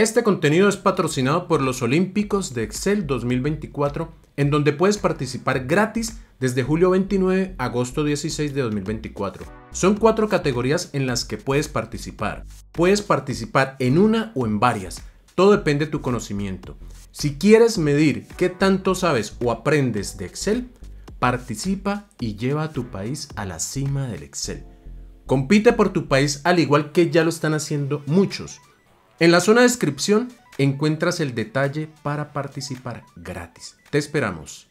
Este contenido es patrocinado por los Olímpicos de Excel 2024, en donde puedes participar gratis desde julio 29 a agosto 16 de 2024. Son cuatro categorías en las que puedes participar. Puedes participar en una o en varias. Todo depende de tu conocimiento. Si quieres medir qué tanto sabes o aprendes de Excel, participa y lleva a tu país a la cima del Excel. Compite por tu país al igual que ya lo están haciendo muchos. En la zona de descripción encuentras el detalle para participar gratis. Te esperamos.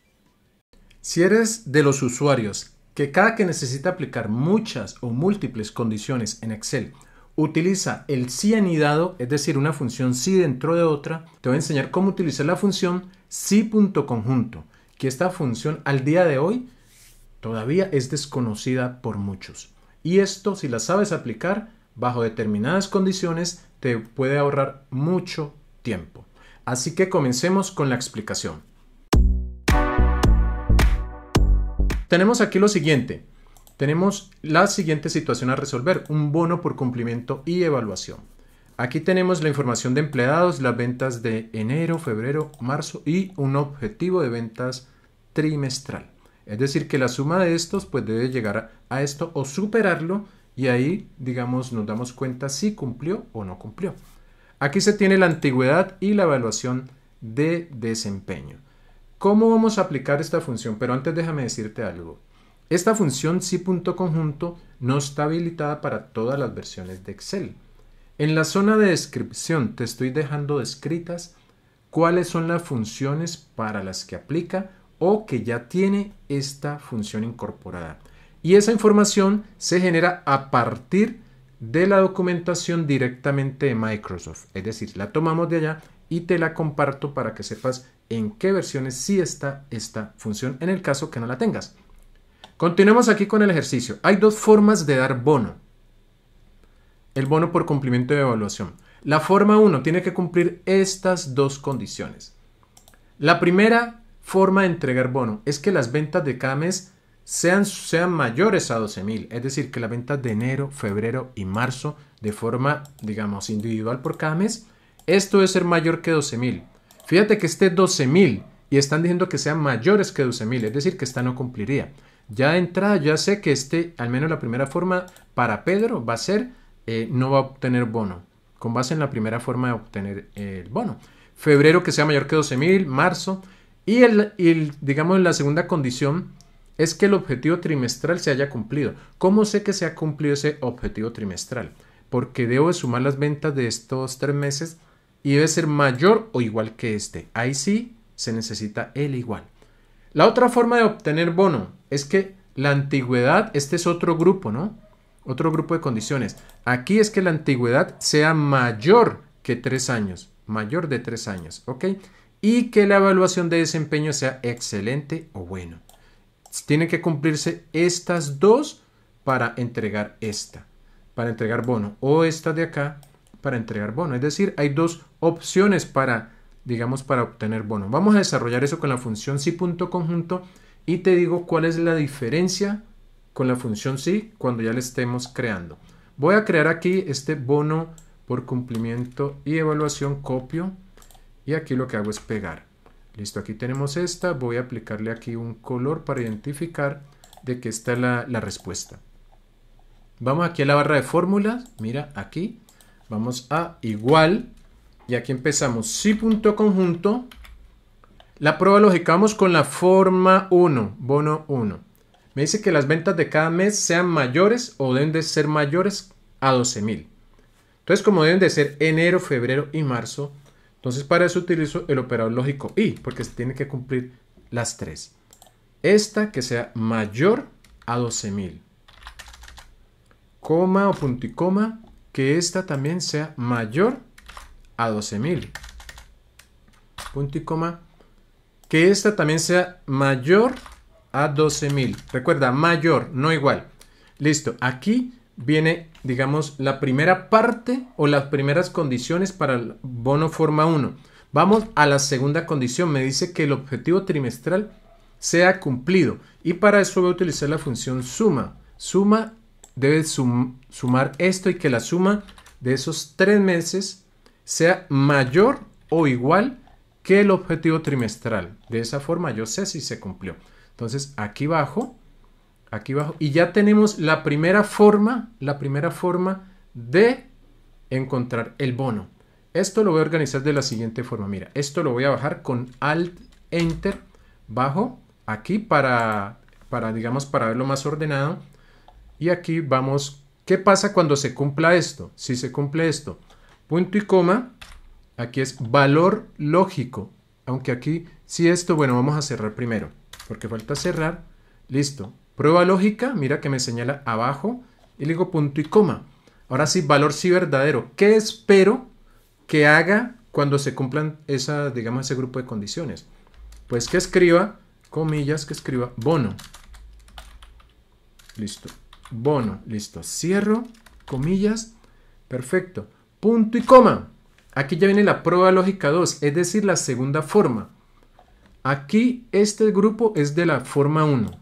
Si eres de los usuarios que cada que necesita aplicar muchas o múltiples condiciones en Excel utiliza el sí anidado, es decir, una función sí dentro de otra, te voy a enseñar cómo utilizar la función sí.conjunto. que esta función al día de hoy todavía es desconocida por muchos. Y esto, si la sabes aplicar, bajo determinadas condiciones te puede ahorrar mucho tiempo. Así que comencemos con la explicación. Tenemos aquí lo siguiente. Tenemos la siguiente situación a resolver, un bono por cumplimiento y evaluación. Aquí tenemos la información de empleados, las ventas de enero, febrero, marzo y un objetivo de ventas trimestral. Es decir, que la suma de estos pues debe llegar a esto o superarlo y ahí, digamos, nos damos cuenta si cumplió o no cumplió. Aquí se tiene la antigüedad y la evaluación de desempeño. ¿Cómo vamos a aplicar esta función? Pero antes déjame decirte algo. Esta función SI no está habilitada para todas las versiones de Excel. En la zona de descripción te estoy dejando descritas cuáles son las funciones para las que aplica o que ya tiene esta función incorporada y esa información se genera a partir de la documentación directamente de Microsoft. Es decir, la tomamos de allá y te la comparto para que sepas en qué versiones sí está esta función en el caso que no la tengas. Continuemos aquí con el ejercicio. Hay dos formas de dar bono. El bono por cumplimiento de evaluación. La forma 1 tiene que cumplir estas dos condiciones. La primera forma de entregar bono es que las ventas de cada mes sean, mayores a 12.000. Es decir, que la venta de enero, febrero y marzo de forma, digamos, individual por cada mes, esto debe ser mayor que 12.000. Fíjate que esté 12.000 y están diciendo que sean mayores que 12.000, es decir, que esta no cumpliría. Ya de entrada, ya sé que este, al menos la primera forma para Pedro va a ser, eh, no va a obtener bono, con base en la primera forma de obtener eh, el bono. Febrero que sea mayor que 12.000, marzo. Y, el, y el, digamos, la segunda condición es que el objetivo trimestral se haya cumplido. ¿Cómo sé que se ha cumplido ese objetivo trimestral? Porque debo de sumar las ventas de estos tres meses y debe ser mayor o igual que este. Ahí sí se necesita el igual. La otra forma de obtener bono es que la antigüedad, este es otro grupo, ¿no? Otro grupo de condiciones. Aquí es que la antigüedad sea mayor que tres años, mayor de tres años, ¿ok? Y que la evaluación de desempeño sea excelente o bueno tienen que cumplirse estas dos para entregar esta, para entregar bono, o esta de acá para entregar bono. Es decir, hay dos opciones para, digamos, para obtener bono. Vamos a desarrollar eso con la función si.conjunto y te digo cuál es la diferencia con la función si cuando ya la estemos creando. Voy a crear aquí este bono por cumplimiento y evaluación, copio y aquí lo que hago es pegar. Listo, aquí tenemos esta. Voy a aplicarle aquí un color para identificar de que está la, respuesta. Vamos aquí a la barra de fórmulas. Mira, aquí. Vamos a igual. Y aquí empezamos. Si punto conjunto. La prueba lógica. Vamos con la forma 1. Bono 1. Me dice que las ventas de cada mes sean mayores o deben de ser mayores a 12.000. Entonces, como deben de ser enero, febrero y marzo, entonces para eso utilizo el operador lógico y, porque se tiene que cumplir las tres. Esta que sea mayor a 12.000. Coma o punto y coma, que esta también sea mayor a 12.000. Punto y coma, que esta también sea mayor a 12.000. Recuerda, mayor, no igual. Listo, aquí viene, digamos, la primera parte o las primeras condiciones para el bono forma 1. Vamos a la segunda condición. Me dice que el objetivo trimestral sea cumplido. Y para eso voy a utilizar la función suma. Suma debe sumar esto y que la suma de esos tres meses sea mayor o igual que el objetivo trimestral. De esa forma yo sé si se cumplió. Entonces aquí abajo aquí abajo. Y ya tenemos la primera forma, la primera forma de encontrar el bono. Esto lo voy a organizar de la siguiente forma. Mira, esto lo voy a bajar con Alt Enter bajo aquí para, para digamos, para verlo más ordenado. Y aquí vamos. ¿Qué pasa cuando se cumpla esto? Si se cumple esto, punto y coma. Aquí es valor lógico. Aunque aquí, si esto, bueno, vamos a cerrar primero. Porque falta cerrar. Listo. Prueba lógica, mira que me señala abajo y le digo punto y coma. Ahora sí, valor sí verdadero. ¿Qué espero que haga cuando se cumplan esa, digamos, ese grupo de condiciones? Pues que escriba, comillas, que escriba bono. Listo. Bono, listo. Cierro, comillas. Perfecto. Punto y coma. Aquí ya viene la prueba lógica 2, es decir, la segunda forma. Aquí este grupo es de la forma 1.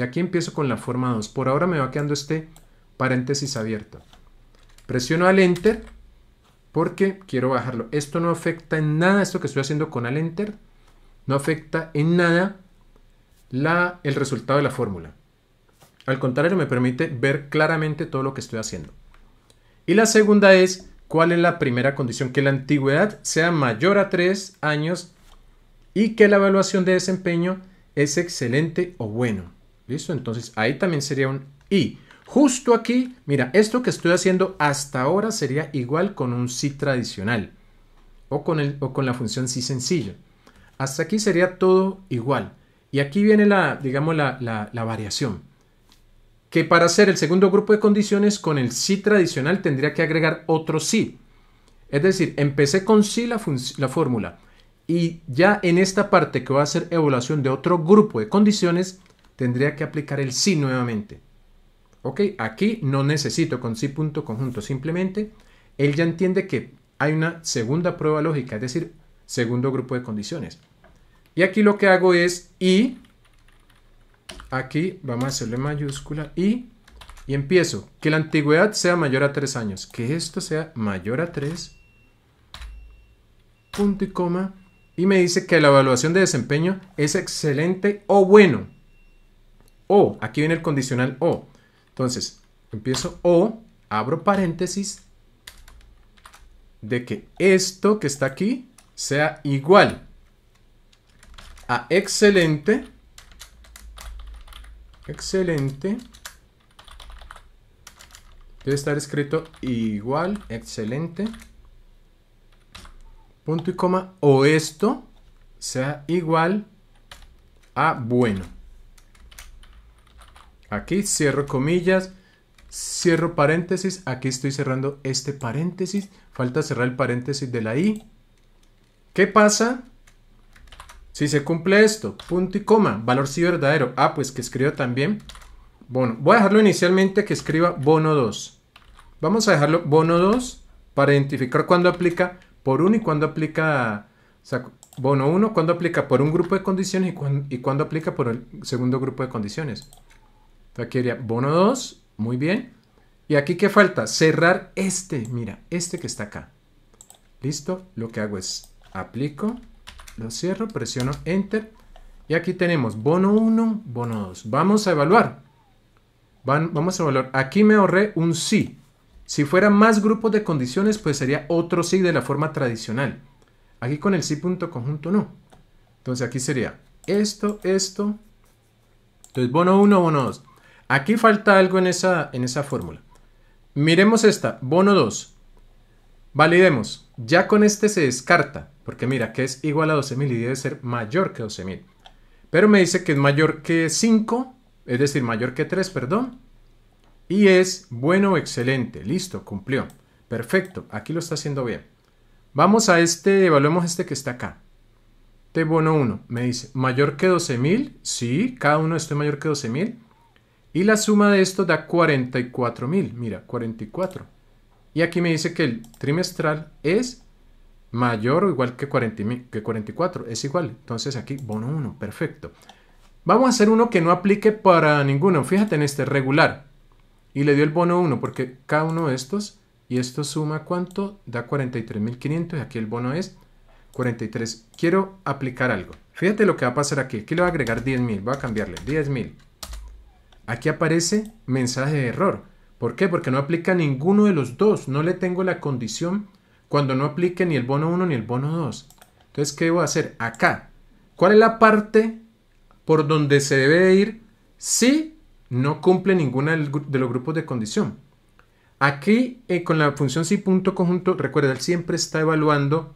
Y aquí empiezo con la forma 2. Por ahora me va quedando este paréntesis abierto. Presiono al Enter porque quiero bajarlo. Esto no afecta en nada, esto que estoy haciendo con al Enter, no afecta en nada la, el resultado de la fórmula. Al contrario, me permite ver claramente todo lo que estoy haciendo. Y la segunda es, ¿cuál es la primera condición? Que la antigüedad sea mayor a 3 años y que la evaluación de desempeño es excelente o bueno. ¿Listo? Entonces ahí también sería un y. Justo aquí, mira, esto que estoy haciendo hasta ahora sería igual con un si tradicional o con, el, o con la función si sencilla Hasta aquí sería todo igual. Y aquí viene la, digamos, la, variación. Que para hacer el segundo grupo de condiciones con el si tradicional tendría que agregar otro sí. Es decir, empecé con si la, la fórmula y ya en esta parte que va a hacer evaluación de otro grupo de condiciones, tendría que aplicar el sí nuevamente. ¿Ok? Aquí no necesito con sí punto conjunto, simplemente él ya entiende que hay una segunda prueba lógica, es decir, segundo grupo de condiciones. Y aquí lo que hago es y, aquí vamos a hacerle mayúscula y, y empiezo. Que la antigüedad sea mayor a 3 años, que esto sea mayor a 3, punto y coma, y me dice que la evaluación de desempeño es excelente o bueno o. Aquí viene el condicional o. Entonces, empiezo o, abro paréntesis, de que esto que está aquí sea igual a excelente, excelente, debe estar escrito igual, excelente, punto y coma, o esto sea igual a bueno. Aquí cierro comillas, cierro paréntesis, aquí estoy cerrando este paréntesis, falta cerrar el paréntesis de la i. ¿Qué pasa? Si se cumple esto, punto y coma, valor sí verdadero. Ah, pues que escriba también Bueno, Voy a dejarlo inicialmente que escriba bono 2. Vamos a dejarlo bono 2 para identificar cuándo aplica por 1 y cuándo aplica... O sea, bono 1 cuándo aplica por un grupo de condiciones y cuándo aplica por el segundo grupo de condiciones aquí quería bono 2, muy bien. ¿Y aquí qué falta? Cerrar este, mira, este que está acá. Listo, lo que hago es aplico, lo cierro, presiono Enter. Y aquí tenemos bono 1, bono 2. Vamos a evaluar. vamos a evaluar. Aquí me ahorré un sí. Si fuera más grupos de condiciones, pues sería otro sí de la forma tradicional. Aquí con el sí punto conjunto no. Entonces aquí sería esto, esto. Entonces bono 1, bono 2. Aquí falta algo en esa, en esa fórmula. Miremos esta, bono 2. Validemos. Ya con este se descarta, porque mira que es igual a 12.000 y debe ser mayor que 12.000. Pero me dice que es mayor que 5, es decir, mayor que 3, perdón. Y es bueno, excelente, listo, cumplió. Perfecto, aquí lo está haciendo bien. Vamos a este, evaluemos este que está acá. T bono 1 me dice, mayor que 12.000, sí, cada uno es mayor que 12.000. Y la suma de esto da 44 mil. Mira, 44. Y aquí me dice que el trimestral es mayor o igual que, que 44. Es igual. Entonces aquí, bono 1. Perfecto. Vamos a hacer uno que no aplique para ninguno. Fíjate en este regular. Y le dio el bono 1 porque cada uno de estos. Y esto suma cuánto? Da 43.500. Y aquí el bono es 43. Quiero aplicar algo. Fíjate lo que va a pasar aquí. Aquí le voy a agregar 10.000. Voy a cambiarle 10.000. Aquí aparece mensaje de error. ¿Por qué? Porque no aplica ninguno de los dos. No le tengo la condición cuando no aplique ni el bono 1 ni el bono 2. Entonces, ¿qué debo hacer? Acá. ¿Cuál es la parte por donde se debe ir si no cumple ninguna de los grupos de condición? Aquí, eh, con la función si punto conjunto, recuerda, él siempre está evaluando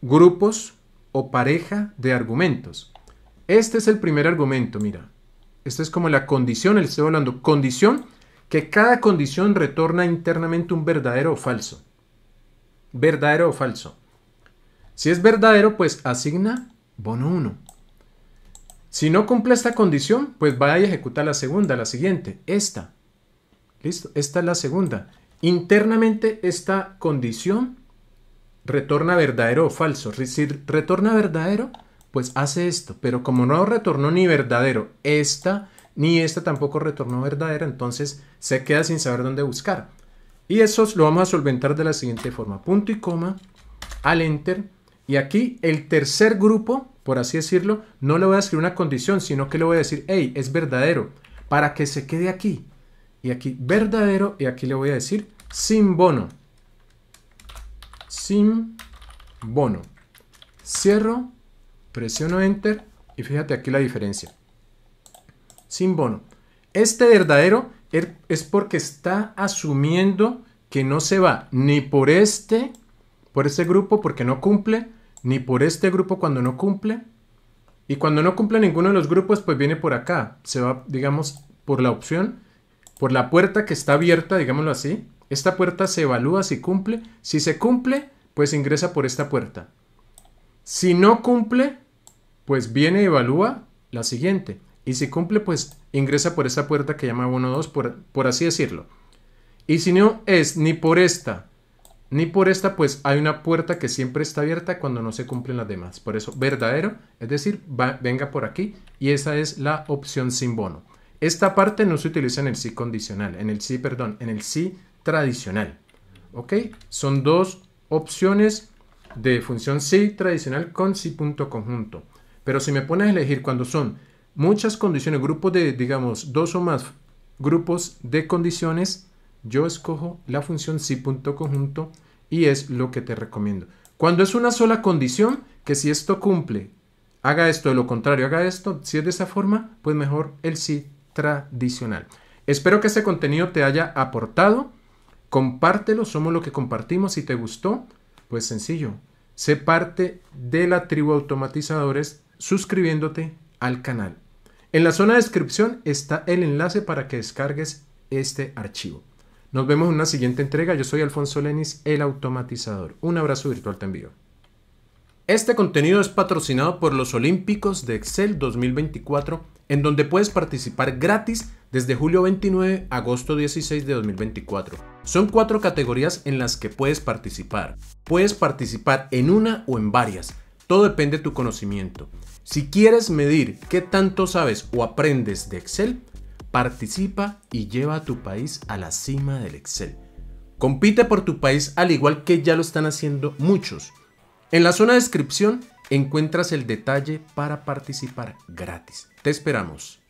grupos o pareja de argumentos. Este es el primer argumento, mira. Esta es como la condición, le estoy hablando, condición, que cada condición retorna internamente un verdadero o falso. Verdadero o falso. Si es verdadero, pues asigna bono 1. Si no cumple esta condición, pues va a ejecutar la segunda, la siguiente, esta. Listo, esta es la segunda. Internamente esta condición retorna verdadero o falso. retorna verdadero, pues hace esto, pero como no retornó ni verdadero esta, ni esta tampoco retornó verdadera, entonces se queda sin saber dónde buscar. Y eso lo vamos a solventar de la siguiente forma, punto y coma, al enter, y aquí el tercer grupo, por así decirlo, no le voy a escribir una condición, sino que le voy a decir, hey, es verdadero, para que se quede aquí. Y aquí verdadero, y aquí le voy a decir sin bono. Sin bono. Cierro Presiono Enter y fíjate aquí la diferencia. Sin bono. Este verdadero er, es porque está asumiendo que no se va ni por este, por este grupo porque no cumple, ni por este grupo cuando no cumple. Y cuando no cumple ninguno de los grupos, pues viene por acá. Se va, digamos, por la opción, por la puerta que está abierta, digámoslo así. Esta puerta se evalúa si cumple. Si se cumple, pues ingresa por esta puerta. Si no cumple, pues viene y evalúa la siguiente. Y si cumple, pues ingresa por esa puerta que llama 1-2, por, por así decirlo. Y si no es ni por esta, ni por esta, pues hay una puerta que siempre está abierta cuando no se cumplen las demás. Por eso, verdadero, es decir, venga por aquí. Y esa es la opción sin bono. Esta parte no se utiliza en el sí condicional, en el sí, perdón, en el sí tradicional. ¿Ok? Son dos opciones de función si tradicional con si punto conjunto. Pero si me pones a elegir cuando son muchas condiciones, grupos de, digamos, dos o más grupos de condiciones, yo escojo la función si punto conjunto y es lo que te recomiendo. Cuando es una sola condición, que si esto cumple, haga esto, de lo contrario, haga esto, si es de esa forma, pues mejor el si tradicional. Espero que este contenido te haya aportado. Compártelo, somos lo que compartimos. Si te gustó, pues sencillo, sé parte de la tribu automatizadores suscribiéndote al canal. En la zona de descripción está el enlace para que descargues este archivo. Nos vemos en una siguiente entrega. Yo soy Alfonso Lenis, el automatizador. Un abrazo virtual te envío. Este contenido es patrocinado por los Olímpicos de Excel 2024, en donde puedes participar gratis desde julio 29 a agosto 16 de 2024. Son cuatro categorías en las que puedes participar. Puedes participar en una o en varias. Todo depende de tu conocimiento. Si quieres medir qué tanto sabes o aprendes de Excel, participa y lleva a tu país a la cima del Excel. Compite por tu país al igual que ya lo están haciendo muchos. En la zona de descripción encuentras el detalle para participar gratis. Te esperamos.